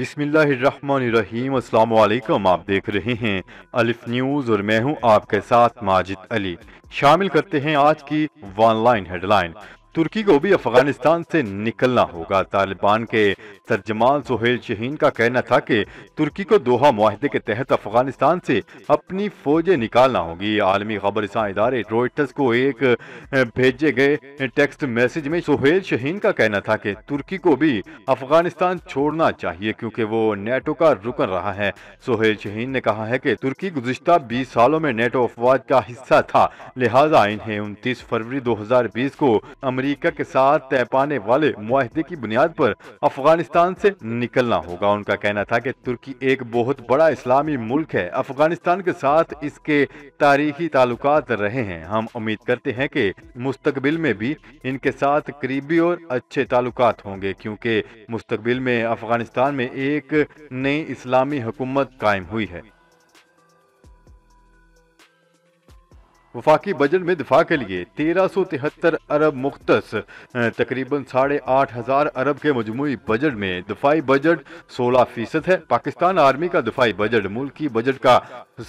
बिसमीम अल्लाम आप देख रहे हैं अलिफ न्यूज़ और मैं हूं आपके साथ माजिद अली शामिल करते हैं आज की वन लाइन हेडलाइन तुर्की को भी अफगानिस्तान से निकलना होगा तालिबान के तर्जमान सोहेल शहीन का कहना था कि तुर्की को दोहा माहे के तहत अफगानिस्तान से अपनी फौजें निकालना होगी आलमी खबरसा इदारे रॉयटर्स को एक भेजे गए टेक्स्ट मैसेज में सोहेल शहीन का कहना था कि तुर्की को भी अफगानिस्तान छोड़ना चाहिए क्योंकि वो नेटो का रुकन रहा है सोहेल शहीन ने कहा है कि तुर्की गुजशत बीस सालों में नेटो अफवाज का हिस्सा था लिहाजा इन्हें उनतीस फरवरी दो हजार बीस को अमेरिका के साथ तय पाने वाले माहदे की बुनियाद पर अफगानिस्तान से निकलना होगा उनका कहना था कि तुर्की एक बहुत बड़ा इस्लामी मुल्क है अफगानिस्तान के साथ इसके तारीखी ताल्लुक रहे हैं हम उम्मीद करते हैं कि मुस्तबिल में भी इनके साथ करीबी और अच्छे ताल्लुक होंगे क्योंकि मुस्तबिल में अफगानिस्तान में एक नई इस्लामी हुकूमत कायम हुई है वफाकी बजट में दिफा के लिए तेरह सौ तिहत्तर अरब मुख्त तकरीबन साढ़े आठ हज़ार अरब के मजमू बजट में दिफाई बजट सोलह फीसद है पाकिस्तान आर्मी का दिफाई बजट मुल्क की बजट का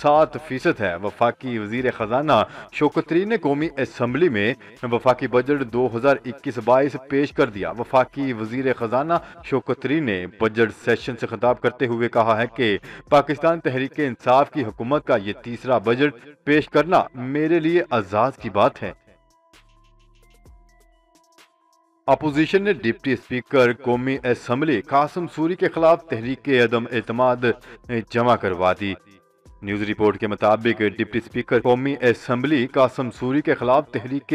सात फीसद है वफाकी वजीर ख़जाना शोकतरी ने कौमी असम्बली में वफाकी बजट दो हज़ार इक्कीस बाईस पेश कर दिया वफाकी वजीर ख़जाना शोकतरी ने बजट सेशन से खिताब करते हुए कहा है कि पाकिस्तान तहरीक इंसाफ की हुकूमत का ये तीसरा बजट पेश करना मेरे मेरे लिए आजाद की बात है अपोजिशन ने डिप्टी स्पीकर कौमी असम्बली कासम सूरी के खिलाफ तहरीक अदम एतम जमा करवा दी न्यूज़ रिपोर्ट के मुताबिक डिप्टी स्पीकर कौमी असम्बली कासम सूरी के खिलाफ तहरीक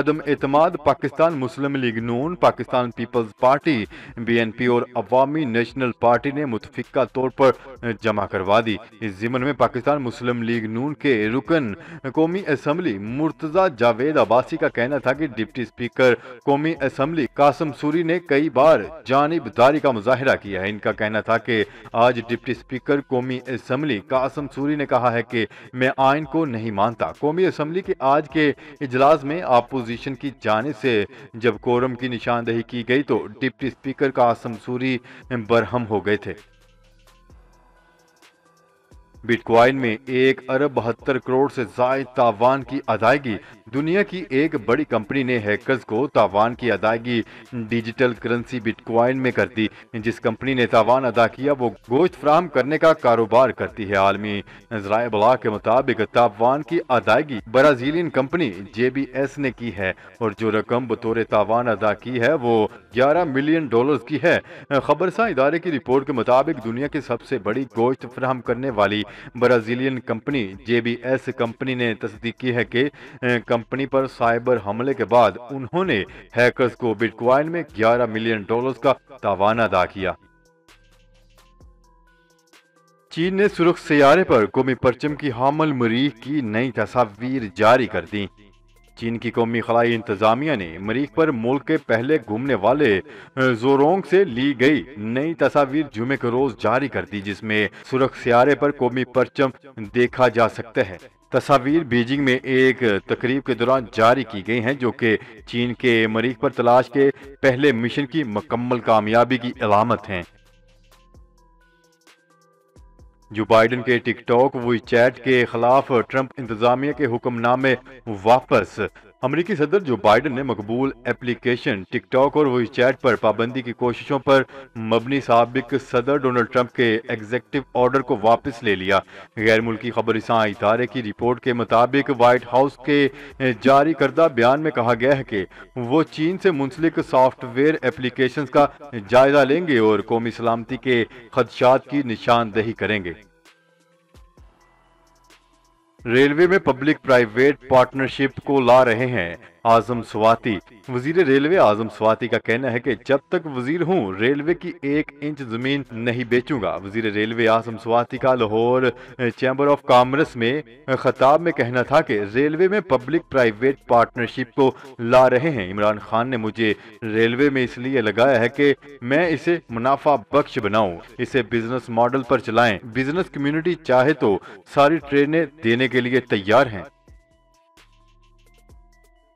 अदम एतम पाकिस्तान मुस्लिम लीग नून Pakistan Peoples Party B N P और अवामी नेशनल पार्टी ने मुतफिका तौर पर जमा करवा दी इस जिमन में पाकिस्तान मुस्लिम लीग नून के रुकन कौमी असम्बली मुर्तज़ा जावेद अब्बासी का कहना था की डिप्टी स्पीकर कौमी असम्बली कासम सूरी ने कई बार जानबदारी का मुजाहरा किया है इनका कहना था की आज डिप्टी स्पीकर कौमी असम्बली कासम सूरी मंसूरी ने कहा है कि मैं आयन को नहीं मानता कौमी असम्बली के आज के इजलास में अपोजिशन की जाने से जब कोरम की निशानदेही की गई तो डिप्टी स्पीकर का सूरी बरहम हो गए थे बिटकॉइन में एक अरब बहत्तर करोड़ से जायद तावान की अदायगी दुनिया की एक बड़ी कंपनी ने हैकर्स को तावान की अदायगी डिजिटल करेंसी बिटकॉइन में कर दी जिस कंपनी ने तावान अदा किया वो गोश्त फ्राहम करने का कारोबार करती है आलमी जराए बला के मुताबिक तावान की अदायगी Brazilian company J B S ने की है और जो रकम बतौर तावान अदा की है वो ग्यारह मिलियन डॉलर की है खबरसा इदारे की रिपोर्ट के मुताबिक दुनिया की सबसे बड़ी गोश्त फ्राहम करने वाली ब्राज़ीलियन कंपनी जेबीएस कंपनी ने तस्दीक की है कि कंपनी पर साइबर हमले के बाद उन्होंने हैकर्स को बिटकॉइन में 11 मिलियन डॉलर्स का तावाना अदा किया चीन ने सुरख सियारे पर कौमी परचम की हामल मरीख की नई तस्वीर जारी कर दी चीन की कौमी खलाई इंतजामिया ने मरीख पर मुल्क के पहले घूमने वाले जोरोंग से ली गई नई तस्वीर जुमे के रोज जारी कर दी जिसमे सुरख सियारे पर कौमी परचम देखा जा सकता है तस्वीर बीजिंग में एक तकरीब के दौरान जारी की गई हैं जो कि चीन के मरीख पर तलाश के पहले मिशन की मुकम्मल कामयाबी की अलामत हैं जो बाइडन के टिकटॉक वी चैट के खिलाफ ट्रंप इंतजामिया के हुक्मनामे वापस अमरीकी सदर जो बाइडन ने मकबूल एप्लीकेशन टिकटॉक और वही चैट पर पाबंदी की कोशिशों पर मबनी सबक सदर डोनाल्ड ट्रंप के एग्जेक्टिव ऑर्डर को वापस ले लिया गैर मुल्की खबर इदारे की रिपोर्ट के मुताबिक वाइट हाउस के जारी करदा बयान में कहा गया है कि वो चीन से मुंसलिक सॉफ्टवेयर एप्लीकेशन का जायजा लेंगे और कौमी सलामती के खदशात की निशानदेही करेंगे रेलवे में पब्लिक प्राइवेट पार्टनरशिप को ला रहे हैं आजम स्वाति वजीर रेलवे आजम स्वाति का कहना है कि जब तक वजीर हूँ रेलवे की एक इंच जमीन नहीं बेचूंगा वजीर रेलवे आजम स्वाति का लाहौर चैम्बर ऑफ कॉमर्स में खताब में कहना था कि रेलवे में पब्लिक प्राइवेट पार्टनरशिप को ला रहे हैं इमरान खान ने मुझे रेलवे में इसलिए लगाया है कि मैं इसे मुनाफा बख्श बनाऊँ इसे बिजनेस मॉडल पर चलाएं बिजनेस कम्युनिटी चाहे तो सारी ट्रेनें देने के लिए तैयार हैं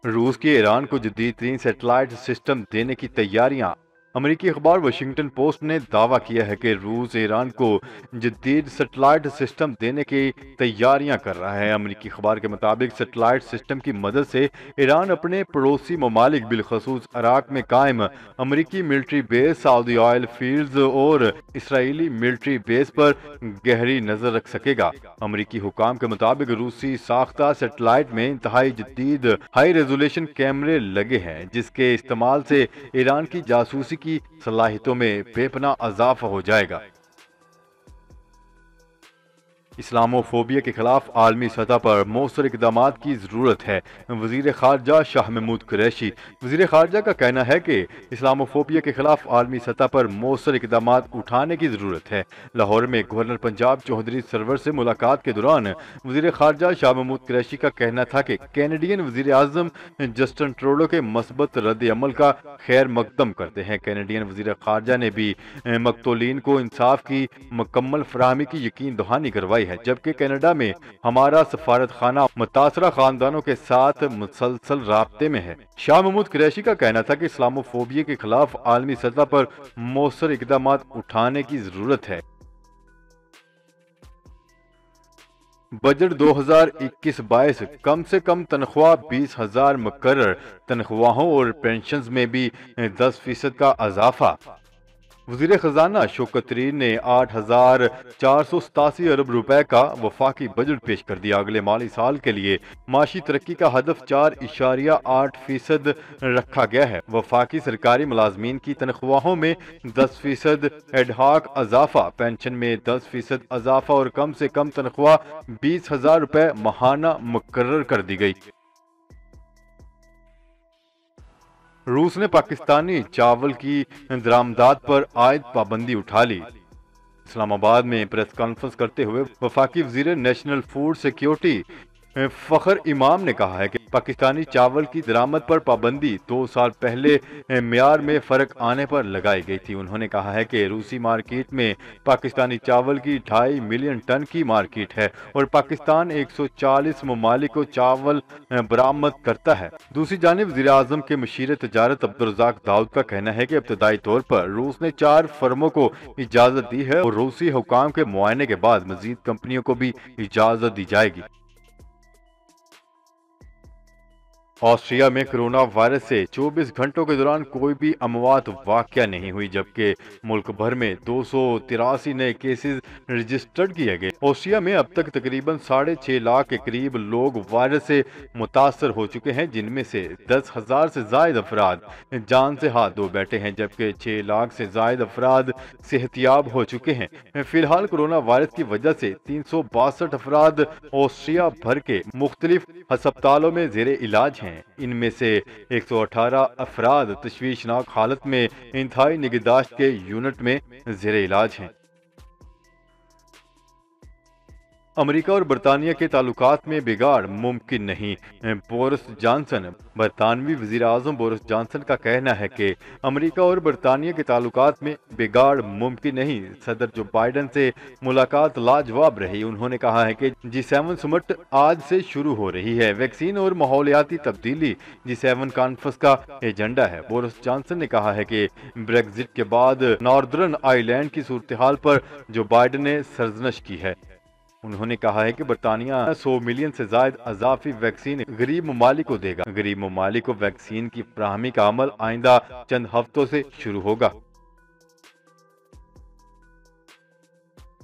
रूस की ईरान को जदीद तरीन सेटेलाइट सिस्टम देने की तैयारियां अमेरिकी अखबार वाशिंगटन पोस्ट ने दावा किया है कि रूस ईरान को जदीद सेटेलाइट सिस्टम देने की तैयारियां कर रहा है अमेरिकी अखबार के मुताबिक सेटेलाइट सिस्टम की मदद से ईरान अपने पड़ोसी ममालिक बिलखसूस अराक में कायम अमेरिकी military base Saudi oil field और इसराइली मिलिट्री बेस पर गहरी नजर रख सकेगा अमरीकी हुकाम के मुताबिक रूसी साख्ता सेटेलाइट में इंतहाई जदीद हाई रेजोल्यूशन कैमरे लगे हैं जिसके इस्तेमाल से ईरान की जासूसी की सलाहितों में बेपना अजाफा हो जाएगा इस्लामोफोबिया के खिलाफ आलमी सतह पर मौसर इकदाम की ज़रूरत है वजीर खारजा शाह महमूद कुरैशी वजीर खारजा का कहना है कि इस्लामोफोबिया के खिलाफ आलमी सतह पर मौसर इकदाम उठाने की ज़रूरत है लाहौर में गवर्नर पंजाब चौधरी सरवर से मुलाकात के दौरान वजीर खारजा शाह महमूद कुरैशी का कहना था कि कैनेडियन वजीर अजम जस्टन ट्रोडो के मस्बत रद्द अमल का खैर मकदम करते हैं कैनेडियन वजीर खारजा ने भी मकतोलिन को इंसाफ की मकम्मल फरहमी की यकीन दहानी करवाई कार्रवाई है जबकि कनाडा में हमारा सफारत खाना मुतासर खानदानों के साथ मुसलसल रबते में है शाह महमूद क्रैशी का कहना था की इस्लामोफोबिया के खिलाफ आलमी सतह पर मौसर इकदाम उठाने की जरूरत है बजट 2021 बाईस कम से कम तनख्वाह बीस हजार मुकर तनख्वाहों और पेंशन में भी 10 फीसद का अजाफा वजीर खजाना शोकत कतरी ने आठ हजार चार सौ सतासी अरब रुपए का वफाकी बजट पेश कर दिया अगले माली साल के लिए माशी तरक्की का हदफ चार इशारिया आठ फीसद रखा गया है वफाकी सरकारी मुलाजमीन की तनख्वाहों में दस फीसद एडहाक अजाफा पेंशन में दस फीसद अजाफा और कम से कम तनख्वाह बीस हजार रुपए महाना मुकर कर दी गई रूस ने पाकिस्तानी चावल की दरामदाद पर आयद पाबंदी उठा ली इस्लामाबाद में प्रेस कॉन्फ्रेंस करते हुए वफाकी वजीर नेशनल फूड सिक्योरिटी फखर इमाम ने कहा है कि पाकिस्तानी चावल की दरामद पर पाबंदी दो साल पहले मैार में फ़र्क आने पर लगाई गई थी उन्होंने कहा है कि रूसी मार्केट में पाकिस्तानी चावल की ढाई मिलियन टन की मार्केट है और पाकिस्तान 140 ममालिक को चावल बरामद करता है दूसरी जानब वजी अजम के मशीर तजारत अब्दुलरजाक दाऊद का कहना है की इब्तदाई तौर पर रूस ने चार फर्मों को इजाज़त दी है और रूसी हुकाम के मुआयने के बाद मजीद कंपनियों को भी इजाज़त दी जाएगी ऑस्ट्रिया में कोरोना वायरस से 24 घंटों के दौरान कोई भी अमवात वाक्य नहीं हुई जबकि मुल्क भर में दो नए केसेस रजिस्टर्ड किए गए ऑस्ट्रिया में अब तक तकरीबन साढ़े छह लाख के करीब लोग वायरस से मुतासर हो चुके हैं जिनमें से दस हजार ऐसी जायद अफराद जान से हाथ धो बैठे हैं जबकि छह लाख ऐसी जायद अफराद सेहतियाब हो चुके हैं फिलहाल कोरोना वायरस की वजह ऐसी तीन सौ बासठ अफराद ऑस्ट्रिया भर के मुख्तलिफ हस्पतालों में जेर इलाज हैं हैं इनमें से 118 अफराद तशवीशनाक हालत में इंतहाई निगहदाश्त के यूनिट में जेर इलाज हैं अमेरिका और बरतानिया के ताल्लुकात में बिगाड़ मुमकिन नहीं बोरिस जॉनसन बरतानवी वजी अजम बोरिस जॉनसन का कहना है कि अमेरिका और बरतानिया के ताल्लुकात में बिगाड़ मुमकिन नहीं सदर जो बाइडन से मुलाकात लाजवाब रही उन्होंने कहा है कि जी सेवन समिट आज से शुरू हो रही है वैक्सीन और माहौलियाती तब्दीली जी सेवन कॉन्फ्रेंस का एजेंडा है बोरिस जॉनसन ने कहा है की ब्रेग्जिट के बाद नॉर्दर्न आईलैंड की सूरत हाल पर जो बाइडन ने सरजनश की है उन्होंने कहा है कि बरतानिया 100 मिलियन से जायद अजाफी वैक्सीन गरीब ममालिक को देगा गरीब ममालिक को वैक्सीन की फ्राहमी का अमल आइंदा चंद हफ्तों से शुरू होगा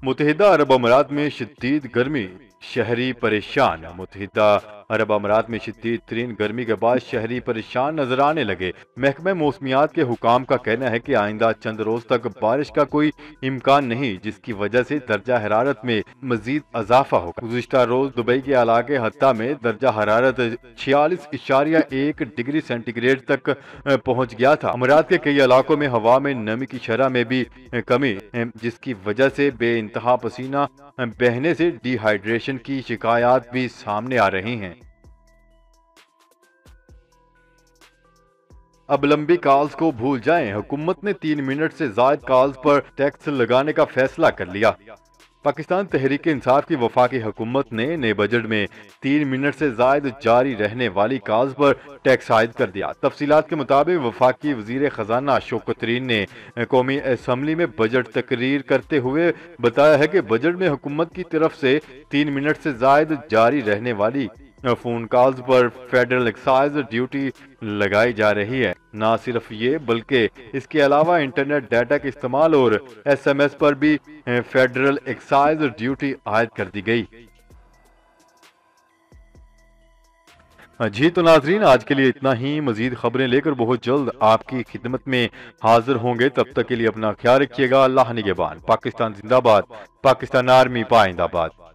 मुतहदा अरब अमारात में शदीद गर्मी शहरी परेशान मुतहदा अरब अमारात में शदीद तरीन गर्मी के बाद शहरी परेशान नजर आने लगे महकमे मौसमियात के हुकाम का कहना है की आइंदा चंद रोज तक बारिश का कोई इम्कान नहीं जिसकी वजह ऐसी दर्जा हरारत में मजीद अजाफा होगा गुजशत रोज दुबई के इलाके हत्या में दर्जा हरारत छियालीस इशारिया एक डिग्री सेंटीग्रेड तक पहुँच गया था अमरात के कई इलाकों में हवा में नमी की शरह में भी कमी जिसकी वजह ऐसी बे इंतहा पसीना बहने ऐसी डिहाइड्रेशन की शिकायत भी सामने आ रही है अब लंबी कॉल्स को भूल जाएं। हुकूमत ने तीन मिनट से जायद कॉल्स पर टैक्स लगाने का फैसला कर लिया पाकिस्तान तहरीक इंसाफ की वफाकी हुकूमत ने नए बजट में तीन मिनट से जायद जारी रहने वाली कॉल पर टैक्स आयद कर दिया तफसीत के मुताबिक वफाकी वजीर खजाना अशोक तरीन ने कौमी असम्बली में बजट तकरीर करते हुए बताया है कि बजट में हुकूमत की तरफ से तीन मिनट से जायद जारी रहने वाली फोन कॉल्स पर फेडरल एक्साइज ड्यूटी लगाई जा रही है न सिर्फ ये बल्कि इसके अलावा इंटरनेट डाटा के इस्तेमाल और एसएमएस पर भी फेडरल एक्साइज ड्यूटी आयद कर दी गई जी तो नाजरीन आज के लिए इतना ही मजीद खबरें लेकर बहुत जल्द आपकी खिदमत में हाजिर होंगे तब तक के लिए अपना ख्याल रखिएगा अल्लाह निगेबान पाकिस्तान जिंदाबाद पाकिस्तान आर्मी पाइंदाबाद